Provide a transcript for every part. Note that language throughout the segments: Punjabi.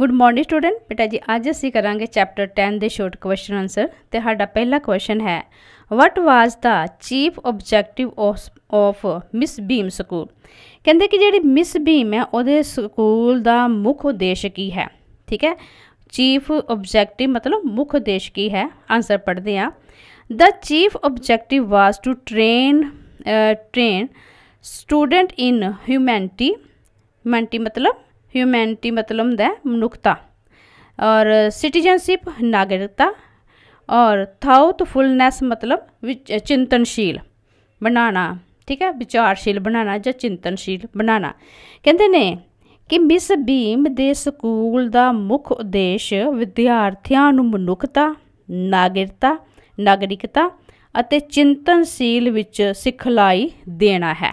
ਗੁੱਡ ਮਾਰਨਿੰਗ ਸਟੂਡੈਂਟ ਬੇਟਾ ਜੀ ਅੱਜ ਅਸੀਂ ਕਰਾਂਗੇ ਚੈਪਟਰ 10 ਦੇ ਸ਼ਾਰਟ ਕੁਐਸਚਨ ਆਨਸਰ ਤੇ ਸਾਡਾ ਪਹਿਲਾ ਕੁਐਸਚਨ ਹੈ what was the chief objective of Miss Beam school ਕਹਿੰਦੇ ਕਿ ਜਿਹੜੀ ਮਿਸ ਬੀਮ ਹੈ ਉਹਦੇ ਸਕੂਲ ਦਾ ਮੁੱਖ ਉਦੇਸ਼ ਕੀ ਹੈ ਠੀਕ ਹੈ ਚੀਫ ਆਬਜੈਕਟਿਵ ਮਤਲਬ ਮੁੱਖ ਉਦੇਸ਼ ਕੀ ਹੈ ਆਨਸਰ ਪੜ੍ਹਦੇ ਆ the chief objective was to train train student in humanity ਮੈਂਟੀ ਮਤਲਬ ਹਿਊਮੈਨਿਟੀ ਮਤਲਬ ਹੁੰਦਾ ਮਨੁੱਖਤਾ ਔਰ ਸਿਟੀਜ਼ਨਸ਼ਿਪ ਨਾਗਰਿਕਤਾ ਔਰ ਥਾਉਟਫੁਲਨੈਸ ਮਤਲਬ ਚਿੰਤਨਸ਼ੀਲ ਬਣਾਣਾ ਠੀਕ ਹੈ ਵਿਚਾਰਸ਼ੀਲ ਬਣਾਣਾ ਜਾਂ ਚਿੰਤਨਸ਼ੀਲ ਬਣਾਣਾ ਕਹਿੰਦੇ ਨੇ ਕਿ ਮਿਸ ਬੀਮ ਦੇ ਸਕੂਲ ਦਾ ਮੁੱਖ ਉਦੇਸ਼ ਵਿਦਿਆਰਥੀਆਂ ਨੂੰ ਮਨੁੱਖਤਾ ਨਾਗਰਿਕਤਾ ਨਾਗਰਿਕਤਾ ਅਤੇ ਚਿੰਤਨਸ਼ੀਲ ਵਿੱਚ ਸਿਖਲਾਈ ਦੇਣਾ ਹੈ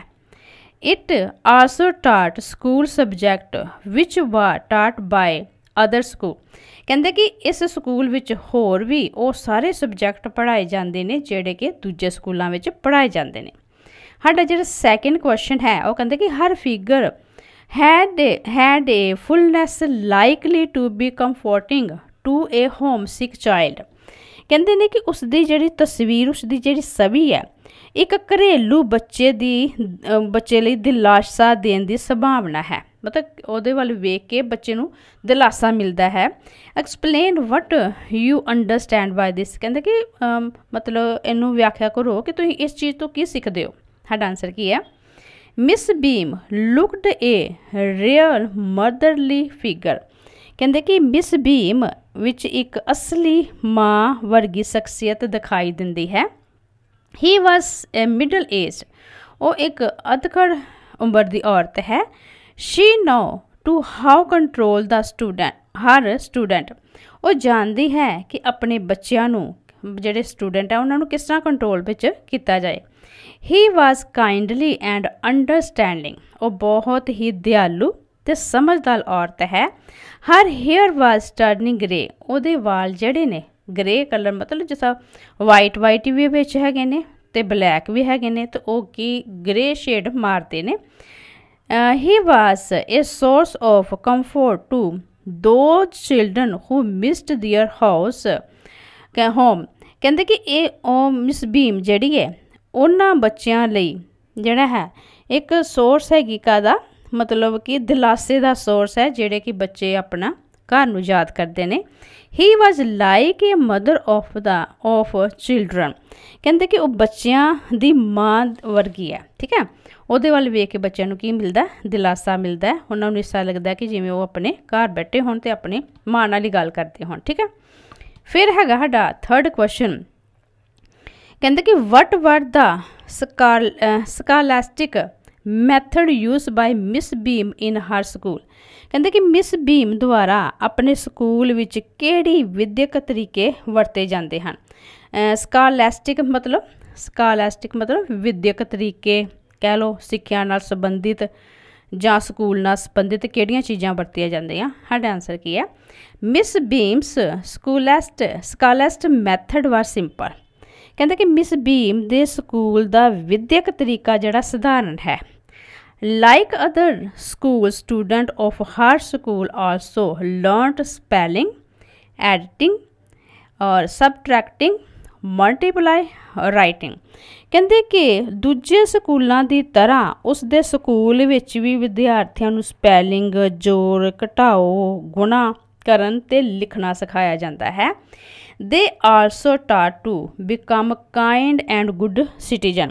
It also taught school subject which were taught by other school ਕਹਿੰਦੇ ਕਿ ਇਸ ਸਕੂਲ ਵਿੱਚ ਹੋਰ ਵੀ ਉਹ ਸਾਰੇ ਸਬਜੈਕਟ ਪੜ੍ਹਾਏ ਜਾਂਦੇ ਨੇ ਜਿਹੜੇ ਕਿ ਦੂਜੇ ਸਕੂਲਾਂ ਵਿੱਚ ਪੜ੍ਹਾਏ ਜਾਂਦੇ ਨੇ ਸਾਡਾ ਜਿਹੜਾ ਸੈਕਿੰਡ ਕੁਐਸਚਨ ਹੈ ਉਹ ਕਹਿੰਦੇ ਕਿ her figure had had a fullness likely to be comforting to a home sick child ਕਹਿੰਦੇ ਨੇ ਕਿ ਉਸ ਦੀ ਜਿਹੜੀ ਤਸਵੀਰ ਉਸ ਦੀ ਜਿਹੜੀ ਸਵੀ ਹੈ ਇੱਕ ਘਰੇਲੂ ਬੱਚੇ ਦੀ ਬੱਚੇ ਲਈ ਦਿਲਾਸਾ ਦੇਣ ਦੀ ਸੰਭਾਵਨਾ ਹੈ ਮਤਲਬ ਉਹਦੇ ਵੱਲ ਵੇਖ ਕੇ ਬੱਚੇ ਨੂੰ ਦਿਲਾਸਾ ਮਿਲਦਾ ਹੈ explain what you understand by this ਕਹਿੰਦੇ ਕਿ ਮਤਲਬ ਇਹਨੂੰ ਵਿਆਖਿਆ ਕਰੋ ਕਿ ਤੁਸੀਂ ਇਸ ਚੀਜ਼ ਤੋਂ ਕੀ ਸਿੱਖਦੇ ਹੋ ਸਾਡਾ ਆਨਸਰ ਕੀ ਹੈ Miss Beam looked a real motherly figure ਕਹਿੰਦੇ ਕਿ ਮਿਸ ਬੀਮ ਵਿੱਚ ਇੱਕ ਅਸਲੀ ਮਾਂ ਵਰਗੀ ਸ਼ਖਸੀਅਤ ਦਿਖਾਈ ਦਿੰਦੀ ਹੈ ਹੀ ਵਾਸ ਅ ਮਿਡਲ ਏਜ ਉਹ ਇੱਕ ਅਧਖੜ ਉਮਰ ਦੀ ਔਰਤ ਹੈ she know to how control the student ਹਰ ਸਟੂਡੈਂਟ ਉਹ ਜਾਣਦੀ ਹੈ ਕਿ ਆਪਣੇ ਬੱਚਿਆਂ ਨੂੰ ਜਿਹੜੇ ਸਟੂਡੈਂਟ ਆ ਉਹਨਾਂ ਨੂੰ ਕਿਸ ਤਰ੍ਹਾਂ ਕੰਟਰੋਲ ਵਿੱਚ ਕੀਤਾ ਜਾਏ he was kindly and understanding ਉਹ ਬਹੁਤ ਹੀ ਦਿਆਲੂ ਤੇ ਸਮਝਦਾਰ ਔਰਤ ਹੈ her hair was turning grey ਉਹਦੇ ਵਾਲ ਜਿਹੜੇ ਨੇ ਗ੍ਰੇ ਕਲਰ ਮਤਲਬ ਜਿਸਾ ਵਾਈਟ ਵਾਈਟ ਵੀ ਵਿੱਚ ਹੈਗੇ ਨੇ ਤੇ ਬਲੈਕ ਵੀ ਹੈਗੇ ਨੇ ਤੇ ਉਹ ਕੀ ਗ੍ਰੇ ਸ਼ੇਡ ਮਾਰਦੇ ਨੇ he was a source of comfort to the children who missed their house ਕੈ ਹੋਮ ਕਹਿੰਦੇ ਕਿ ਇਹ ਉਹ ਮਿਸ ਭੀਮ ਜਿਹੜੀ ਹੈ ਉਹਨਾਂ ਬੱਚਿਆਂ ਲਈ ਜਿਹੜਾ ਹੈ ਇੱਕ ਸੋਰਸ ਹੈਗੀ ਕਾ ਦਾ ਮਤਲਬ ਕਿ ਦਿਲਾਸੇ ਦਾ ਸੋਰਸ ਹੈ ਜਿਹੜੇ ਕਿ ਬੱਚੇ ਆਪਣਾ ਘਰ ਨੂੰ ਯਾਦ ਕਰਦੇ ਨੇ he was like a mother of the of children ਕਹਿੰਦੇ ਕਿ ਉਹ ਬੱਚਿਆਂ ਦੀ ਮਾਂ ਵਰਗੀ ਹੈ ਠੀਕ ਹੈ ਉਹਦੇ ਵੱਲ ਵੇਖ ਕੇ ਬੱਚਿਆਂ ਨੂੰ ਕੀ ਮਿਲਦਾ ਦਿਲਾਸਾ ਮਿਲਦਾ ਉਹਨਾਂ ਨੂੰ ਇਸਾ ਲੱਗਦਾ ਕਿ ਜਿਵੇਂ ਉਹ ਆਪਣੇ ਘਰ ਬੈਠੇ ਹੋਣ ਤੇ ਆਪਣੇ ਮਾਂ ਨਾਲ ਹੀ ਗੱਲ ਕਰਦੇ ਹੋਣ ਠੀਕ ਹੈ ਫਿਰ ਹੈਗਾ ਸਾਡਾ ਥਰਡ ਕੁਐਸਚਨ ਕਹਿੰਦੇ ਕਿ what were the scholastic method use by Miss Beam in her school ਕਹਿੰਦੇ ਕਿ ਮਿਸ ਭੀਮ ਦੁਆਰਾ ਆਪਣੇ ਸਕੂਲ ਵਿੱਚ ਕਿਹੜੀ ਵਿਦਿਅਕ ਤਰੀਕੇ ਵਰਤੇ ਜਾਂਦੇ ਹਨ ਸਕਾਲੈਸਟਿਕ ਮਤਲਬ ਸਕਾਲੈਸਟਿਕ ਮਤਲਬ ਵਿਦਿਅਕ ਤਰੀਕੇ ਕਹਿ ਲੋ ਸਿੱਖਿਆ ਨਾਲ ਸੰਬੰਧਿਤ ਜਾਂ ਸਕੂਲ ਨਾਲ ਸੰਬੰਧਿਤ ਕਿਹੜੀਆਂ ਚੀਜ਼ਾਂ ਵਰਤੀਆਂ ਜਾਂਦੀਆਂ ਸਾਡਾ ਆਨਸਰ ਕੀ ਹੈ ਮਿਸ ਬੀਮਸ ਸਕੂਲੈਸਟ ਸਕਾਲੈਸਟ ਮੈਥਡ ਵਾਰ ਸਿੰਪਲ ਕਹਿੰਦੇ ਕਿ ਮਿਸ ਬੀਮ ਦੇ ਸਕੂਲ ਦਾ ਵਿਦਿਅਕ ਤਰੀਕਾ ਜਿਹੜਾ ਸਧਾਰਨ ਹੈ like other school student of her school also learnt spelling adding ਔਰ ਸਬਟਰੈਕਟਿੰਗ ਮਲਟੀਪਲਾਈ ਰਾਈਟਿੰਗ ਕਹਿੰਦੇ ਕਿ ਦੂਜੇ ਸਕੂਲਾਂ ਦੀ ਤਰ੍ਹਾਂ ਉਸ ਦੇ ਸਕੂਲ ਵਿੱਚ ਵੀ ਵਿਦਿਆਰਥੀਆਂ ਨੂੰ ਸਪੈਲਿੰਗ ਜੋੜ ਘਟਾਓ ਗੁਣਾ ਕਰਨ ਤੇ ਲਿਖਣਾ ਸਿਖਾਇਆ ਜਾਂਦਾ ਹੈ they also taught to become kind and good citizen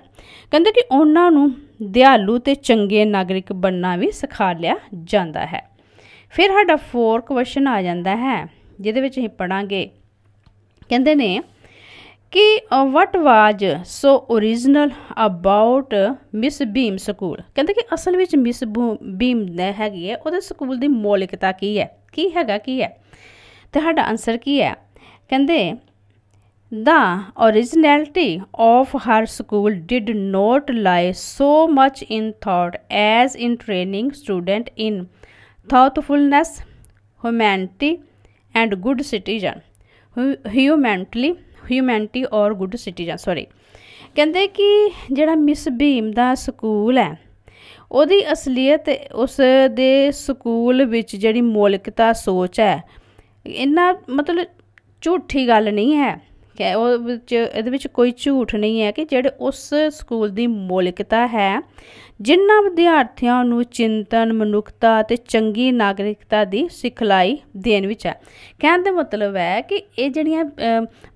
ਕਹਿੰਦੇ ਕਿ ਉਹਨਾਂ ਨੂੰ ਦਿਆਲੂ ਤੇ ਚੰਗੇ ਨਾਗਰਿਕ ਬਣਨਾ ਵੀ ਸਿਖਾ ਲਿਆ ਜਾਂਦਾ ਹੈ ਫਿਰ ਸਾਡਾ ਫੋਰ ਕੁਐਸਚਨ ਆ ਜਾਂਦਾ ਹੈ ਜਿਹਦੇ ਵਿੱਚ ਅਸੀਂ ਪੜਾਂਗੇ ਕਹਿੰਦੇ ਨੇ ਕਿ what was so origignal about Miss Beam school ਕਹਿੰਦੇ ਕਿ ਅਸਲ ਵਿੱਚ ਮਿਸ ਬੀਮ ਨੇ ਹੈਗੀ ਹੈ ਉਹਦੇ ਸਕੂਲ ਦੀ ਮੌਲਿਕਤਾ ਕੀ ਹੈ ਕੀ ਹੈਗਾ ਕੀ ਹੈ ਤੁਹਾਡਾ ਆਨਸਰ ਕੀ ਹੈ ਕਹਿੰਦੇ the originality of her school did not lie so much in thought as in training student in thoughtfulness humanity and good citizen humanly humanity ਔਰ ਗੁੱਡ ਸਿਟੀਜ਼ਨ ਸੌਰੀ ਕਹਿੰਦੇ ਕਿ ਜਿਹੜਾ ਮਿਸ ਭੀਮ ਦਾ ਸਕੂਲ ਹੈ ਉਹਦੀ ਅਸਲੀਅਤ ਉਸ ਦੇ ਸਕੂਲ ਵਿੱਚ ਜਿਹੜੀ ਮੌਲਿਕਤਾ ਸੋਚ ਹੈ ਇਹਨਾਂ ਮਤਲਬ ਝੂਠੀ ਗੱਲ ਨਹੀਂ ਹੈ ਕਿ ਉਹ ਵਿੱਚ ਇਹਦੇ ਵਿੱਚ ਕੋਈ ਝੂਠ ਨਹੀਂ ਹੈ ਕਿ ਜਿਹੜੇ ਉਸ ਸਕੂਲ ਦੀ ਮੌਲਿਕਤਾ ਹੈ ਜਿਨ੍ਹਾਂ ਵਿਦਿਆਰਥੀਆਂ ਨੂੰ ਚਿੰਤਨ ਮਨੁੱਖਤਾ ਤੇ ਚੰਗੀ ਨਾਗਰਿਕਤਾ ਦੀ ਸਿਖਲਾਈ ਦੇਣ ਵਿੱਚ ਹੈ ਕਹਿਣ ਦਾ ਮਤਲਬ ਹੈ ਕਿ ਇਹ ਜਿਹੜੀਆਂ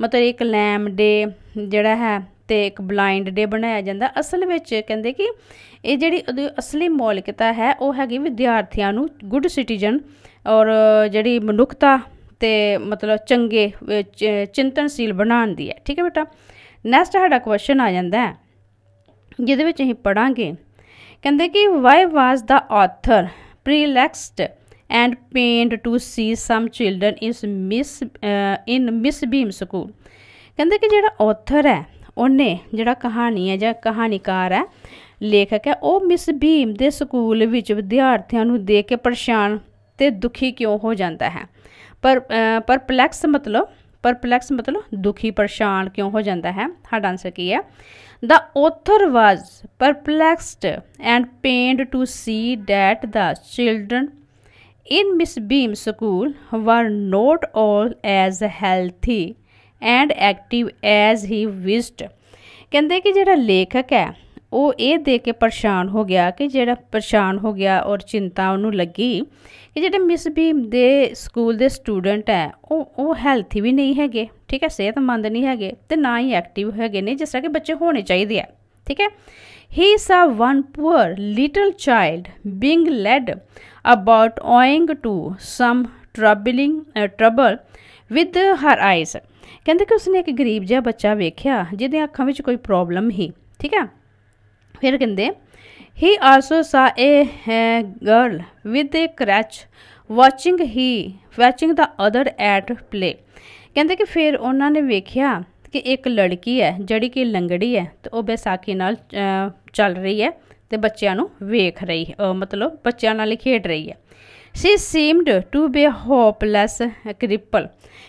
ਮਤਲਬ ਇੱਕ ਲੈਮ ਡੇ ਜਿਹੜਾ ਹੈ ਤੇ ਇੱਕ ਬਲਾਈਂਡ ਡੇ ਬਣਾਇਆ ਜਾਂਦਾ ਅਸਲ ਵਿੱਚ ਕਹਿੰਦੇ ਕਿ ਇਹ ਜਿਹੜੀ ਅਸਲੀ ਮੌਲਿਕਤਾ ਹੈ ਉਹ ਹੈਗੀ ਵਿਦਿਆਰਥੀਆਂ ਨੂੰ ਗੁੱਡ ਸਿਟੀਜ਼ਨ ਔਰ ਜਿਹੜੀ ਮਨੁੱਖਤਾ ਤੇ ਮਤਲਬ ਚੰਗੇ ਚਿੰਤਨਸ਼ੀਲ ਬਣਾਉਣ ਦੀ ਹੈ ਠੀਕ ਹੈ ਬੇਟਾ ਨੈਕਸਟ ਸਾਡਾ ਕੁਐਸਚਨ ਆ ਜਾਂਦਾ ਹੈ ਜਿਹਦੇ ਵਿੱਚ ਅਸੀਂ ਪੜਾਂਗੇ ਕਹਿੰਦੇ ਕਿ why was the author perplexed and pained to see some children is Miss in Miss Beam school ਕਹਿੰਦੇ ਕਿ ਜਿਹੜਾ ਆਥਰ ਹੈ ਉਹਨੇ ਜਿਹੜਾ ਕਹਾਣੀ ਹੈ ਜਾਂ ਕਹਾਣੀਕਾਰ ਹੈ ਲੇਖਕ ਹੈ ਉਹ ਮਿਸ ਬੀਮ ਦੇ ਸਕੂਲ ਵਿੱਚ ਵਿਦਿਆਰਥੀਆਂ ਨੂੰ ਦੇਖ ਕੇ ਪਰੇਸ਼ਾਨ ਤੇ ਦੁਖੀ ਕਿਉਂ ਹੋ ਜਾਂਦਾ ਹੈ पर परपलैक्स मतलब परपलैक्स मतलब दुखी परेशान क्यों हो जाता है हाड आंसर की है the author was perplexed and pained to see that the children in Miss Beam school were not all as healthy and active as he wished कहें कि जोड़ा लेखक है ਉਹ ਇਹ ਦੇਖ ਕੇ ਪਰੇਸ਼ਾਨ ਹੋ ਗਿਆ ਕਿ ਜਿਹੜਾ ਪਰੇਸ਼ਾਨ ਹੋ ਗਿਆ ਔਰ ਚਿੰਤਾ ਉਹਨੂੰ ਲੱਗੀ ਕਿ ਜਿਹੜੇ ਮਿਸ ਵੀ ਦੇ ਸਕੂਲ ਦੇ ਸਟੂਡੈਂਟ ਹੈ ਉਹ ਉਹ ਹੈਲਥੀ ਵੀ ਨਹੀਂ ਹੈਗੇ ਠੀਕ ਹੈ ਸਿਹਤਮੰਦ ਨਹੀਂ ਹੈਗੇ ਤੇ ਨਾ ਹੀ ਐਕਟਿਵ ਹੈਗੇ ਨੇ ਜਿਸ ਤਰ੍ਹਾਂ ਕਿ ਬੱਚੇ ਹੋਣੇ ਚਾਹੀਦੇ ਆ ਠੀਕ ਹੈ he saw one one little little child led led about to to some uh, trouble with her eyes ਕਹਿੰਦੇ ਕਿ ਉਸਨੇ ਇੱਕ ਗਰੀਬ ਜਿਹਾ ਬੱਚਾ ਵੇਖਿਆ ਜਿਹਦੇ ਅੱਖਾਂ ਵਿੱਚ ਕੋਈ ਪ੍ਰੋਬਲਮ ਹੀ ਠੀਕ ਹੈ ਫਿਰ ਕਹਿੰਦੇ he also saw a girl with a crutch watching he watching the other at play ਕਹਿੰਦੇ ਕਿ ਫਿਰ ਉਹਨਾਂ ਨੇ ਵੇਖਿਆ ਕਿ ਇੱਕ ਲੜਕੀ ਹੈ ਜਿਹੜੀ ਕਿ ਲੰਗੜੀ ਹੈ ਤੇ ਉਹ ਬੈਸਾਖੀ ਨਾਲ ਚੱਲ ਰਹੀ ਹੈ ਤੇ ਬੱਚਿਆਂ ਨੂੰ ਵੇਖ ਰਹੀ ਹੈ ਮਤਲਬ ਬੱਚਿਆਂ ਨਾਲ ਖੇਡ ਰਹੀ ਹੈ she seemed to be hopeless cripple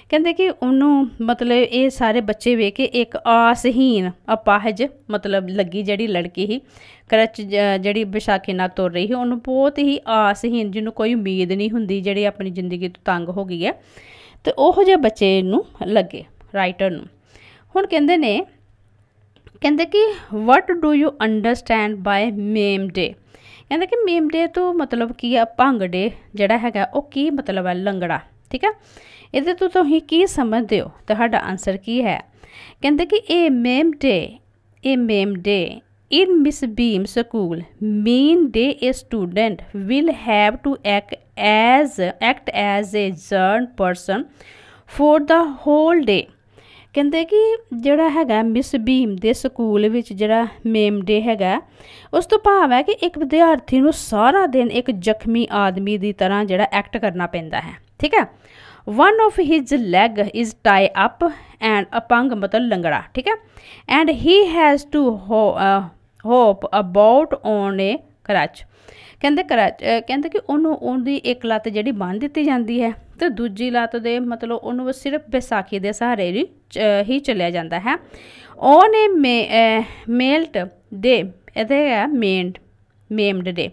ਕਹਿੰਦੇ ਕਿ ਉਹਨੂੰ ਮਤਲਬ ਇਹ ਸਾਰੇ ਬੱਚੇ ਵੇਖ ਕੇ ਇੱਕ ਆਸਹੀਨ ਅਪਾਹਜ ਮਤਲਬ ਲੱਗੀ ਜਿਹੜੀ ਲੜਕੀ ਸੀ ਕਰਚ ਜਿਹੜੀ ਵਿਸਾਖੀ ਨਾਲ ਤੁਰ ਰਹੀ ਸੀ ਉਹਨੂੰ ਬਹੁਤ ਹੀ ਆਸਹੀਨ ਜਿਹਨੂੰ ਕੋਈ ਉਮੀਦ ਨਹੀਂ ਹੁੰਦੀ ਜਿਹੜੀ ਆਪਣੀ ਜ਼ਿੰਦਗੀ ਤੋਂ ਤੰਗ ਹੋ ਗਈ ਹੈ ਤੇ ਉਹੋ ਜਿਹੇ ਬੱਚੇ ਨੂੰ ਲੱਗੇ ਰਾਈਟਰ ਨੂੰ ਹੁਣ ਕਹਿੰਦੇ ਨੇ ਕਹਿੰਦੇ ਕਿ what do you understand by maimed ਕਹਿੰਦਾ ਕਿ ਮੇਮਡੇ ਤੋਂ ਮਤਲਬ ਕੀ ਆ ਭੰਗੜੇ ਜਿਹੜਾ ਹੈਗਾ ਉਹ ਕੀ ਮਤਲਬ ਹੈ ਲੰਗੜਾ ਠੀਕ ਹੈ ਇਹਦੇ ਤੋਂ ਤੁਸੀਂ ਕੀ ਸਮਝਦੇ ਹੋ ਤੁਹਾਡਾ ਆਨਸਰ ਕੀ ਹੈ ਕਹਿੰਦੇ ਕਿ ਇਹ ਮੇਮਡੇ ਇਹ ਮੇਮਡੇ ਇਨ Miss Beam school mean the is student will have to act as act as a ਜਰਨ person for the whole day ਕਹਿੰਦੇ ਕਿ ਜਿਹੜਾ ਹੈਗਾ ਮਿਸ ਭੀਮ ਦੇ ਸਕੂਲ ਵਿੱਚ ਜਿਹੜਾ ਮੇਮ ਡੇ ਹੈਗਾ ਉਸ ਤੋਂ ਭਾਵ ਹੈ ਕਿ ਇੱਕ ਵਿਦਿਆਰਥੀ ਨੂੰ ਸਾਰਾ ਦਿਨ ਇੱਕ ਜ਼ਖਮੀ ਆਦਮੀ ਦੀ ਤਰ੍ਹਾਂ ਜਿਹੜਾ ਐਕਟ ਕਰਨਾ ਪੈਂਦਾ ਹੈ ਠੀਕ ਹੈ one of his leg is tie up and ਅਪੰਗ ਮਤਲ ਲੰਗੜਾ ਠੀਕ ਹੈ and he has to hop about on a crutch ਕਹਿੰਦੇ ਕਰਾਚ ਕਹਿੰਦੇ ਕਿ ਉਹਨੂੰ ਉਹਦੀ ਇੱਕ ਲੱਤ ਜਿਹੜੀ ਬੰਨ ਦਿੱਤੀ ਜਾਂਦੀ ਹੈ ਤੇ ਦੂਜੀ ਲੱਤ ਦੇ ਮਤਲਬ ਉਹਨੂੰ ਸਿਰਫ ਵਿਸਾਖੀ ਦੇ ਸਹਾਰੇ ਹੀ ਚੱਲਿਆ ਜਾਂਦਾ ਹੈ ਉਹਨੇ ਮੇਲਟ ਦੇ ਇਹਦੇ ਹੈ maimed day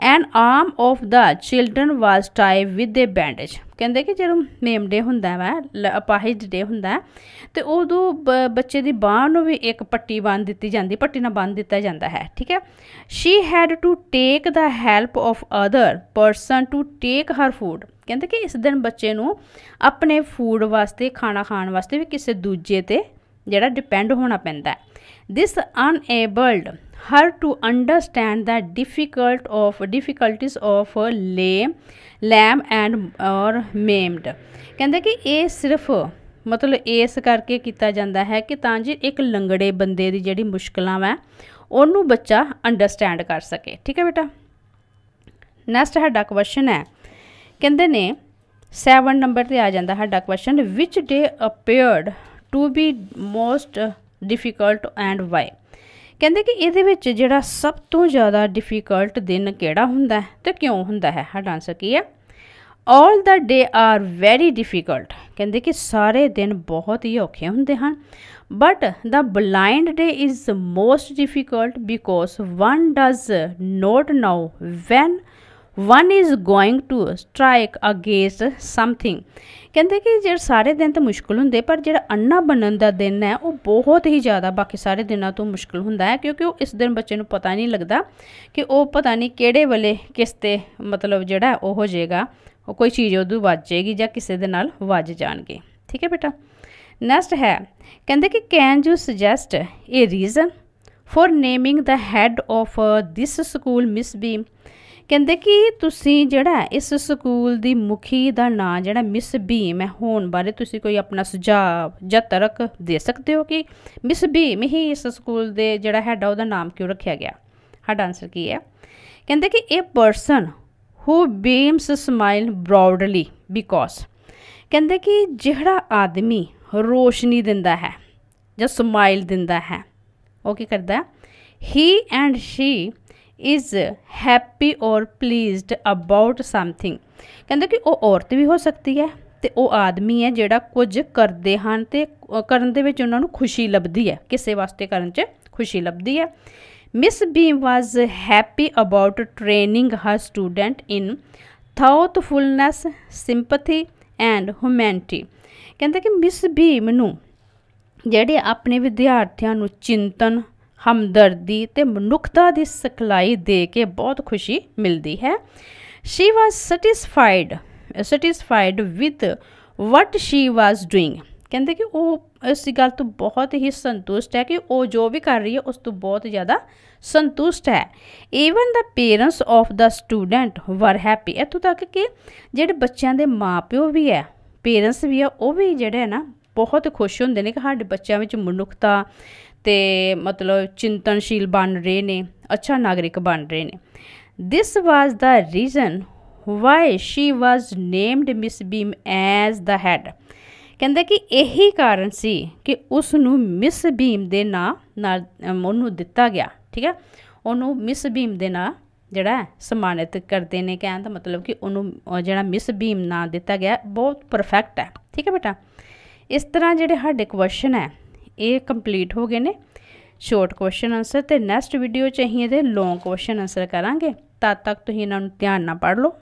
and arm of the children was tie with a bandage ਕਹਿੰਦੇ ਕਿ ਜਦੋਂ ਮੇਮ ਡੇ ਹੁੰਦਾ ਵਾ ਅਪਾਹਿਜ ਡੇ ਹੁੰਦਾ ਤੇ ਉਦੋਂ ਬੱਚੇ ਦੀ ਬਾਹ ਨੂੰ ਵੀ ਇੱਕ ਪੱਟੀ ਬੰਨ ਦਿੱਤੀ ਜਾਂਦੀ ਪੱਟੀ ਨਾਲ ਬੰਨ ਦਿੱਤਾ ਜਾਂਦਾ ਹੈ ਠੀਕ ਹੈ she had to take the help of other person to take her food ਕਹਿੰਦੇ ਕਿ ਇਸ ਦਿਨ ਬੱਚੇ ਨੂੰ ਆਪਣੇ ਫੂਡ ਵਾਸਤੇ ਖਾਣਾ ਖਾਣ ਵਾਸਤੇ ਵੀ ਕਿਸੇ ਦੂਜੇ ਤੇ ਜਿਹੜਾ ਡਿਪੈਂਡ ਹੋਣਾ ਪੈਂਦਾ ਹੈ this enabled her to understand the difficult of difficulties of a lame lamb and or maimed kehnde ki a sirf matlab is karke kita janda hai ki taan ji ek langde bande di jehdi mushkilan va onu bachcha understand kar sake theek hai beta next hai hada question hai kehnde ne 7 number te aa janda hai hada question which day appeared to be most difficult and why ਕਹਿੰਦੇ ਕਿ ਇਹਦੇ ਵਿੱਚ ਜਿਹੜਾ ਸਭ ਤੋਂ ਜ਼ਿਆਦਾ ਡਿਫਿਕਲਟ ਦਿਨ ਕਿਹੜਾ ਹੁੰਦਾ ਹੈ ਤੇ ਕਿਉਂ ਹੁੰਦਾ ਹੈ ਹਾਂ ਆਨਸਰ ਕੀ ਹੈ all the day are very difficult ਕਹਿੰਦੇ ਕਿ ਸਾਰੇ ਦਿਨ ਬਹੁਤ ਹੀ ਔਖੇ ਹੁੰਦੇ ਹਨ but the blind day is most difficult because one does not know when one is going to strike against something ਕਹਿੰਦੇ ਕਿ ਜੇ ਸਾਰੇ ਦਿਨ ਤਾਂ ਮੁਸ਼ਕਲ ਹੁੰਦੇ ਪਰ ਜਿਹੜਾ ਅੰਨਾ ਬਣਨ ਦਾ ਦਿਨ ਹੈ ਉਹ ਬਹੁਤ ਹੀ ਜ਼ਿਆਦਾ ਬਾਕੀ ਸਾਰੇ ਦਿਨਾਂ ਤੋਂ ਮੁਸ਼ਕਲ ਹੁੰਦਾ ਹੈ ਕਿਉਂਕਿ ਉਹ ਇਸ ਦਿਨ ਬੱਚੇ ਨੂੰ ਪਤਾ ਨਹੀਂ ਲੱਗਦਾ ਕਿ ਉਹ ਪਤਾ ਨਹੀਂ ਕਿਹੜੇ ਵੇਲੇ ਕਿਸ ਤੇ ਮਤਲਬ ਜਿਹੜਾ ਉਹ ਹੋ ਜਾਏਗਾ ਉਹ ਕੋਈ ਚੀਜ਼ ਉਹਦੂ ਵੱਜੇਗੀ ਜਾਂ ਕਿਸੇ ਦੇ ਨਾਲ ਵੱਜ ਜਾਣਗੇ ਠੀਕ ਹੈ ਬੇਟਾ ਨੈਕਸਟ ਹੈ ਕਹਿੰਦੇ ਕਿ can you suggest a reason for naming the head of this school Miss Beam ਕਹਿੰਦੇ ਕਿ ਤੁਸੀਂ ਜਿਹੜਾ ਇਸ ਸਕੂਲ ਦੀ ਮੁਖੀ ਦਾ ਨਾਂ ਜਿਹੜਾ ਮਿਸ ਭੀਮ ਹੈ ਹੋਣ ਬਾਰੇ ਤੁਸੀਂ ਕੋਈ ਆਪਣਾ ਸੁਝਾਅ ਜਾਂ ਤਰਕ ਦੇ ਸਕਦੇ ਹੋ ਕਿ ਮਿਸ ਭੀਮ ਹੀ ਇਸ ਸਕੂਲ ਦੇ ਜਿਹੜਾ ਹੈਡ ਆ ਉਹਦਾ ਨਾਮ ਕਿਉਂ ਰੱਖਿਆ ਗਿਆ ਸਾਡਾ ਆਨਸਰ ਕੀ ਹੈ ਕਹਿੰਦੇ ਕਿ ਇਹ person who beams smile broadly because ਕਹਿੰਦੇ ਕਿ ਜਿਹੜਾ ਆਦਮੀ ਰੋਸ਼ਨੀ ਦਿੰਦਾ ਹੈ ਜਾਂ ਸਮਾਈਲ ਦਿੰਦਾ ਹੈ ਉਹ ਕੀ ਕਰਦਾ ਹੀ ਐਂਡ ਸ਼ੀ ਇਸ ਹੈਪੀ ਔਰ ਪਲੀਜ਼ਡ ਅਬਾਊਟ ਸਮਥਿੰਗ ਕਹਿੰਦੇ ਕਿ ਉਹ ਔਰਤ ਵੀ ਹੋ ਸਕਦੀ ਹੈ ਤੇ ਉਹ ਆਦਮੀ ਹੈ ਜਿਹੜਾ ਕੁਝ ਕਰਦੇ ਹਨ ਤੇ ਕਰਨ ਦੇ ਵਿੱਚ ਉਹਨਾਂ ਨੂੰ ਖੁਸ਼ੀ ਲੱਭਦੀ ਹੈ ਕਿਸੇ ਵਾਸਤੇ ਕਰਨ 'ਚ ਖੁਸ਼ੀ ਲੱਭਦੀ ਹੈ Miss Beam was happy about training her student in thoughtfulness sympathy and humanity ਕਹਿੰਦੇ ਕਿ ਮਿਸ ਬੀਮ ਨੂੰ ਜਿਹੜੇ ਆਪਣੇ ਵਿਦਿਆਰਥੀਆਂ ਨੂੰ ਚਿੰਤਨ ਹਮਦਰਦੀ ਤੇ ਮਨੁੱਖਤਾ ਦੀ ਸਖਲਾਈ ਦੇ ਕੇ ਬਹੁਤ ਖੁਸ਼ੀ ਮਿਲਦੀ ਹੈ she was satisfied satisfied with what she was doing ਕਹਿੰਦੇ ਕਿ ਉਹ ਇਸ ਗੱਲ ਤੋਂ ਬਹੁਤ ਹੀ ਸੰਤੁਸ਼ਟ ਹੈ ਕਿ ਉਹ ਜੋ ਵੀ ਕਰ ਰਹੀ ਹੈ ਉਸ ਤੋਂ ਬਹੁਤ ਜ਼ਿਆਦਾ ਸੰਤੁਸ਼ਟ ਹੈ even the parents of the student were happy ਇਤੋਂ ਤੱਕ ਕਿ ਜਿਹੜੇ ਬੱਚਿਆਂ ਦੇ ਮਾਪਿਓ ਵੀ ਹੈ ਪੇਰੈਂਟਸ ਵੀ ਆ ਉਹ ਵੀ ਜਿਹੜੇ ਨਾ ਬਹੁਤ ਖੁਸ਼ ਹੁੰਦੇ ਨੇ ਕਿ ਸਾਡੇ ਬੱਚਿਆਂ ਵਿੱਚ ਮਨੁੱਖਤਾ ਤੇ ਮਤਲਬ ਚਿੰਤਨਸ਼ੀਲ ਬਣ ਰਹੇ ਨੇ ਅੱਛਾ ਨਾਗਰਿਕ ਬਣ ਰਹੇ ਨੇ this was the reason why she was named miss beam as the head ਕਹਿੰਦਾ ਕਿ ਇਹੀ ਕਾਰਨ ਸੀ ਕਿ ਉਸ ਨੂੰ ਮਿਸ ਬੀਮ ਦੇ ਨਾਂ ਨਾਲ ਉਹਨੂੰ ਦਿੱਤਾ ਗਿਆ ਠੀਕ ਹੈ ਉਹਨੂੰ ਮਿਸ ਬੀਮ ਦੇ ਨਾਂ ਜਿਹੜਾ ਸਨਮਾਨਿਤ ਕਰਦੇ ਨੇ ਕਹਿੰਦਾ ਤਾਂ ਮਤਲਬ ਕਿ ਉਹਨੂੰ ਜਿਹੜਾ ਮਿਸ ਬੀਮ ਨਾਂ ਦਿੱਤਾ ਗਿਆ ਬਹੁਤ ਪਰਫੈਕਟ ਹੈ ਠੀਕ ਹੈ ਬੇਟਾ ਇਸ ਤਰ੍ਹਾਂ ਜਿਹੜੇ ਸਾਡੇ ਕੁਐਸਚਨ ਹੈ ਇਹ ਕੰਪਲੀਟ ਹੋ ਗਏ ਨੇ ਸ਼ਾਰਟ ਕੁਐਸਚਨ ਆਨਸਰ ਤੇ ਨੈਕਸਟ ਵੀਡੀਓ ਚ ਅਸੀਂ ਇਹਦੇ ਲੌਂਗ ਕੁਐਸਚਨ ਆਨਸਰ ਕਰਾਂਗੇ ਤਦ ਤੱਕ ਤੁਸੀਂ ਇਹਨਾਂ ਨੂੰ ਧਿਆਨ ਨਾਲ ਪੜ੍ਹ ਲਓ